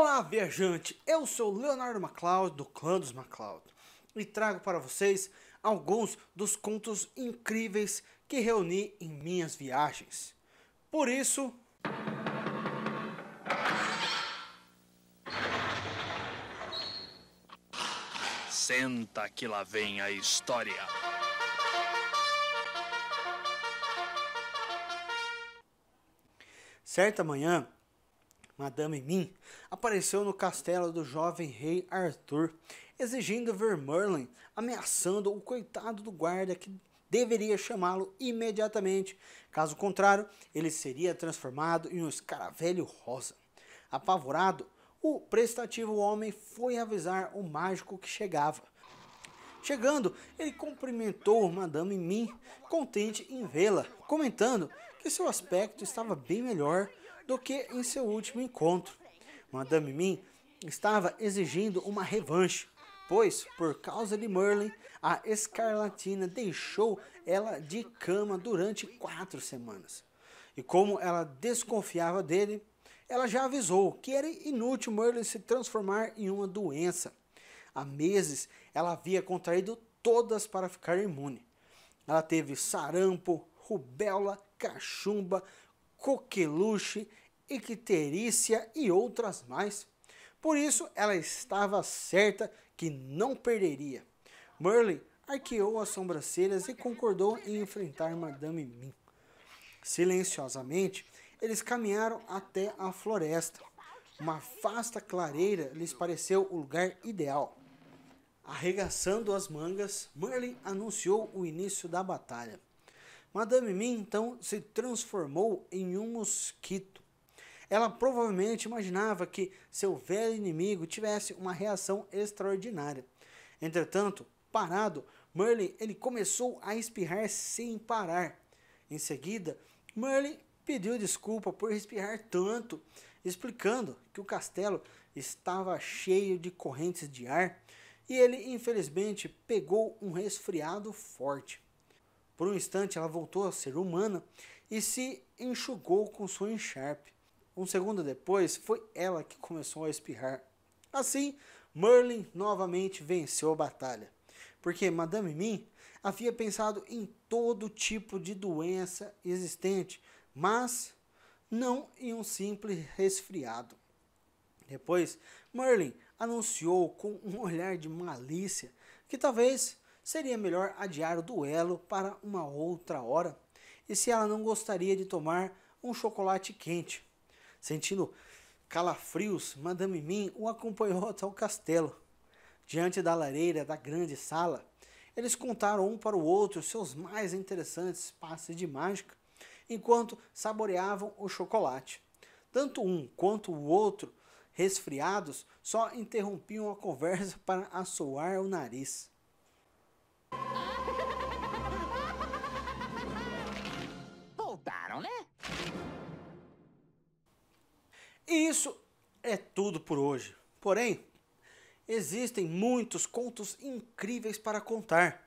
Olá, viajante! Eu sou Leonardo MacLeod, do clã dos MacLeod, e trago para vocês alguns dos contos incríveis que reuni em minhas viagens. Por isso. Senta que lá vem a história. Certa manhã, Madame Min, apareceu no castelo do jovem rei Arthur, exigindo ver Merlin, ameaçando o coitado do guarda que deveria chamá-lo imediatamente. Caso contrário, ele seria transformado em um escaravelho rosa. Apavorado, o prestativo homem foi avisar o mágico que chegava. Chegando, ele cumprimentou Madame Min, contente em vê-la, comentando que seu aspecto estava bem melhor do que em seu último encontro. Madame Min estava exigindo uma revanche, pois, por causa de Merlin, a escarlatina deixou ela de cama durante quatro semanas. E como ela desconfiava dele, ela já avisou que era inútil Merlin se transformar em uma doença. Há meses ela havia contraído todas para ficar imune. Ela teve sarampo, rubéola, cachumba, coqueluche, icterícia e outras mais. Por isso, ela estava certa que não perderia. Merlin arqueou as sobrancelhas e concordou em enfrentar Madame Mim. Silenciosamente, eles caminharam até a floresta. Uma vasta clareira lhes pareceu o lugar ideal. Arregaçando as mangas, Merlin anunciou o início da batalha. Madame Mim então se transformou em um mosquito. Ela provavelmente imaginava que seu velho inimigo tivesse uma reação extraordinária. Entretanto, parado, Merlin ele começou a espirrar sem parar. Em seguida, Merlin pediu desculpa por espirrar tanto, explicando que o castelo estava cheio de correntes de ar e ele infelizmente pegou um resfriado forte. Por um instante ela voltou a ser humana e se enxugou com sua enxarpe. Um segundo depois, foi ela que começou a espirrar. Assim, Merlin novamente venceu a batalha, porque Madame Mim havia pensado em todo tipo de doença existente, mas não em um simples resfriado. Depois, Merlin anunciou com um olhar de malícia que talvez Seria melhor adiar o duelo para uma outra hora? E se ela não gostaria de tomar um chocolate quente? Sentindo calafrios, Madame Mim o acompanhou até o castelo. Diante da lareira da grande sala, eles contaram um para o outro seus mais interessantes passes de mágica, enquanto saboreavam o chocolate. Tanto um quanto o outro, resfriados, só interrompiam a conversa para assoar o nariz. Isso é tudo por hoje. Porém, existem muitos contos incríveis para contar.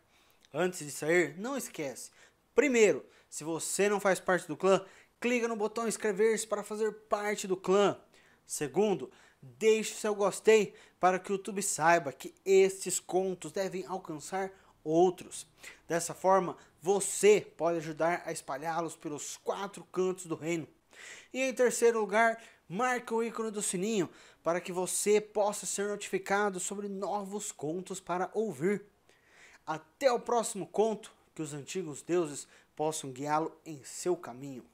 Antes de sair, não esquece. Primeiro, se você não faz parte do clã, clica no botão inscrever-se para fazer parte do clã. Segundo, deixe seu gostei para que o YouTube saiba que estes contos devem alcançar outros. Dessa forma, você pode ajudar a espalhá-los pelos quatro cantos do reino. E em terceiro lugar, Marque o ícone do sininho para que você possa ser notificado sobre novos contos para ouvir. Até o próximo conto, que os antigos deuses possam guiá-lo em seu caminho.